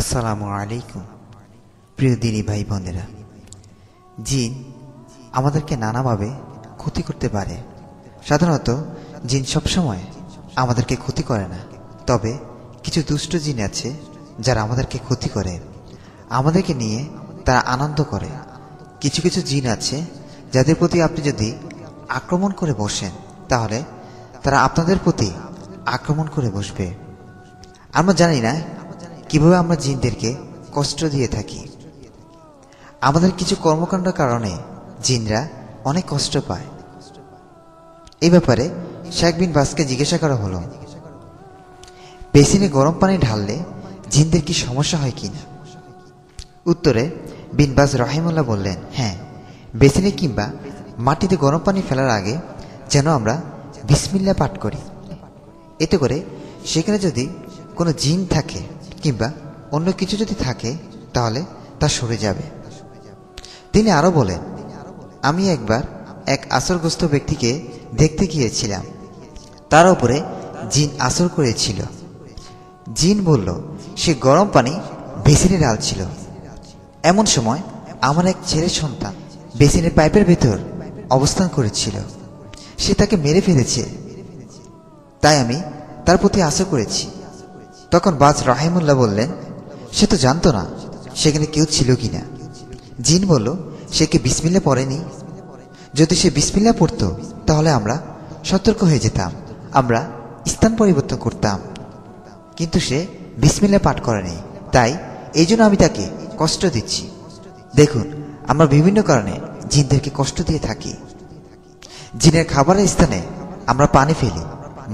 আসসালামু আলাইকুম প্রিয় দিনী ভাই বোনেরা জিন আমাদেরকে নানাভাবে ক্ষতি করতে পারে সাধারণত জিন সবসময় আমাদেরকে ক্ষতি করে না তবে কিছু দুষ্ট জিন আছে যারা আমাদেরকে ক্ষতি করে আমাদেরকে নিয়ে তারা আনন্দ করে কিছু কিছু জিন আছে যাদের প্রতি আপনি যদি আক্রমণ করে বসেন তাহলে তারা আপনাদের প্রতি আক্রমণ করে বসবে আমরা জানি না কিভাবে আমরা জিনদেরকে কষ্ট দিয়ে থাকি আমাদের কিছু কর্মকাণ্ড কারণে জিনরা অনেক কষ্ট পায় এই ব্যাপারে শেখ বিন বাসকে জিজ্ঞাসা করা হলো বেসিনে গরম পানি ঢাললে জিনদের কি সমস্যা হয় কি না উত্তরে বিনবাস বাস রহিমুল্লাহ বললেন হ্যাঁ বেসিনে কিংবা মাটিতে গরম পানি ফেলার আগে যেন আমরা বিসমিল্লা পাঠ করি এতে করে সেখানে যদি কোনো জিন থাকে কিংবা অন্য কিছু যদি থাকে তাহলে তা সরে যাবে তিনি আরও বলেন আমি একবার এক আসরগ্রস্ত ব্যক্তিকে দেখতে গিয়েছিলাম তার উপরে জিন আসর করেছিল জিন বলল সে গরম পানি বেসিনে ছিল। এমন সময় আমার এক ছেলে সন্তান বেসিনের পাইপের ভেতর অবস্থান করেছিল সে তাকে মেরে ফেলেছে তাই আমি তার প্রতি আশা করেছি তখন বাজ রাহিমুল্লাহ বললেন সে তো জানতো না সেখানে কেউ ছিল কি না জিন বলল সে কি বিসমিল্লা পড়েনি যদি সে বিসমিল্লা পড়তো তাহলে আমরা সতর্ক হয়ে যেতাম আমরা স্থান পরিবর্তন করতাম কিন্তু সে বিসমিল্লা পাঠ করেনি তাই এই জন্য আমি তাকে কষ্ট দিচ্ছি দেখুন আমরা বিভিন্ন কারণে জিনদেরকে কষ্ট দিয়ে থাকি জিনের খাবারের স্থানে আমরা পানি ফেলি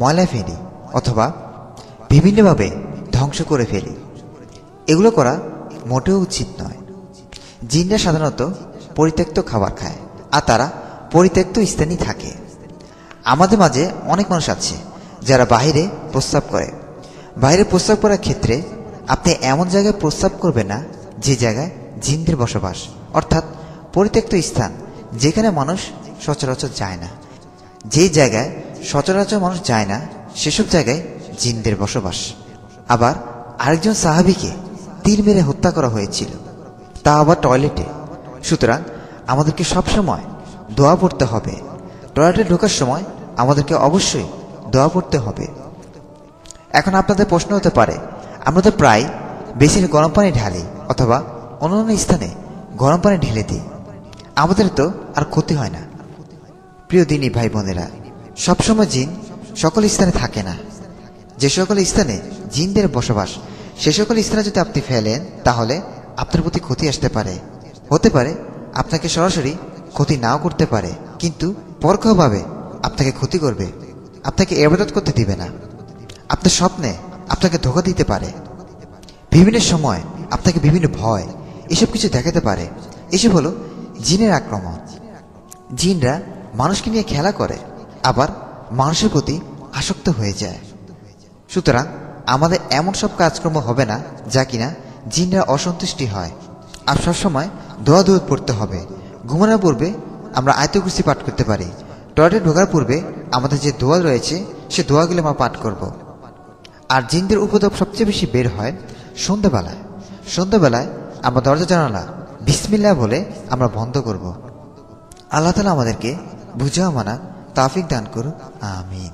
ময়লা ফেলি অথবা বিভিন্নভাবে ধ্বংস করে ফেলি এগুলো করা মোটেও উচিত নয় জিনরা সাধারণত পরিত্যক্ত খাবার খায় আর তারা পরিত্যক্ত স্থানেই থাকে আমাদের মাঝে অনেক মানুষ আছে যারা বাহিরে প্রস্তাব করে বাইরে প্রস্তাব করার ক্ষেত্রে আপনি এমন জায়গায় প্রস্তাব করবেন না যে জায়গায় জিনদের বসবাস অর্থাৎ পরিত্যক্ত স্থান যেখানে মানুষ সচরাচর যায় না যে জায়গায় সচরাচর মানুষ যায় না সেসব জায়গায় জিনদের বসবাস আবার আরেকজন সাহাবিকে তীর মেরে হত্যা করা হয়েছিল তা আবার টয়লেটে সুতরাং আমাদেরকে সবসময় দোয়া পড়তে হবে টয়লেটে ঢোকার সময় আমাদেরকে অবশ্যই দোয়া পড়তে হবে এখন আপনাদের প্রশ্ন হতে পারে আমরা তো প্রায় বেশি গরম পানি ঢালি অথবা অন্যান্য স্থানে গরম পানি ঢেলে দিই আমাদের তো আর ক্ষতি হয় না প্রিয় দিনী ভাই বোনেরা সবসময় জিন সকল স্থানে থাকে না যে সকল স্থানে জিনদের বসবাস সে সকল স্থানে যদি আপনি ফেলেন তাহলে আপনার প্রতি ক্ষতি আসতে পারে হতে পারে আপনাকে সরাসরি ক্ষতি নাও করতে পারে কিন্তু পরোক্ষভাবে আপনাকে ক্ষতি করবে আপনাকে এবাদত করতে দিবে না আপনার স্বপ্নে আপনাকে ধোকা দিতে পারে বিভিন্ন সময় আপনাকে বিভিন্ন ভয় এসব কিছু দেখাতে পারে এসব হলো জিনের আক্রমণ জিনরা মানুষকে নিয়ে খেলা করে আবার মানুষের প্রতি আসক্ত হয়ে যায় সুতরাং আমাদের এমন সব কাজকর্ম হবে না যা কিনা জিনরা অসন্তুষ্টি হয় আর সবসময় ধোয়া ধোয়া পড়তে হবে ঘুমানোর পূর্বে আমরা আয়তকুসি পাঠ করতে পারি টয়লেট ঢোকার পূর্বে আমাদের যে ধোয়া রয়েছে সে ধোয়াগুলো আমরা পাঠ করব। আর জিনদের উপদ্রব সবচেয়ে বেশি বের হয় সন্ধ্যাবেলায় সন্ধ্যাবেলায় আমরা দরজা জানালা বিসমিল্লা বলে আমরা বন্ধ করব। আল্লাহ তালা আমাদেরকে বুঝাও মানা তাফিক দান করুন আমিন